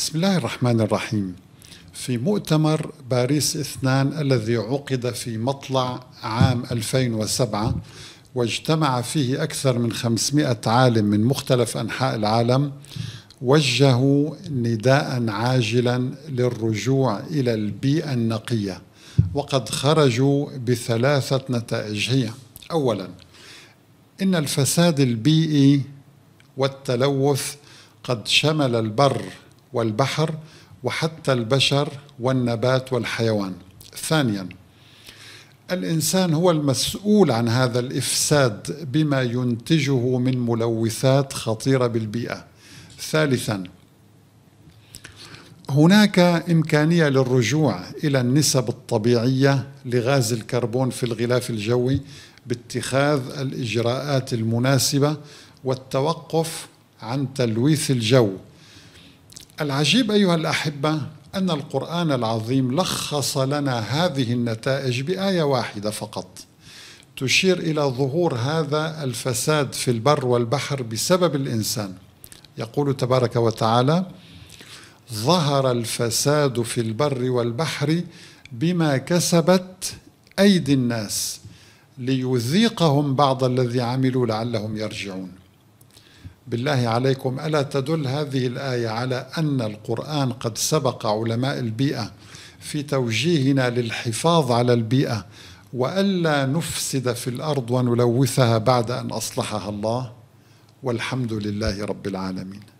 بسم الله الرحمن الرحيم في مؤتمر باريس اثنان الذي عقد في مطلع عام 2007 واجتمع فيه أكثر من 500 عالم من مختلف أنحاء العالم وجهوا نداء عاجلا للرجوع إلى البيئة النقية وقد خرجوا بثلاثة نتائج هي أولا إن الفساد البيئي والتلوث قد شمل البر والبحر وحتى البشر والنبات والحيوان ثانيا الانسان هو المسؤول عن هذا الافساد بما ينتجه من ملوثات خطيره بالبيئه ثالثا هناك امكانيه للرجوع الى النسب الطبيعيه لغاز الكربون في الغلاف الجوي باتخاذ الاجراءات المناسبه والتوقف عن تلويث الجو العجيب أيها الأحبة أن القرآن العظيم لخص لنا هذه النتائج بآية واحدة فقط تشير إلى ظهور هذا الفساد في البر والبحر بسبب الإنسان يقول تبارك وتعالى ظهر الفساد في البر والبحر بما كسبت أيدي الناس ليذيقهم بعض الذي عملوا لعلهم يرجعون بالله عليكم ألا تدل هذه الآية على أن القرآن قد سبق علماء البيئة في توجيهنا للحفاظ على البيئة وألا نفسد في الأرض ونلوثها بعد أن أصلحها الله والحمد لله رب العالمين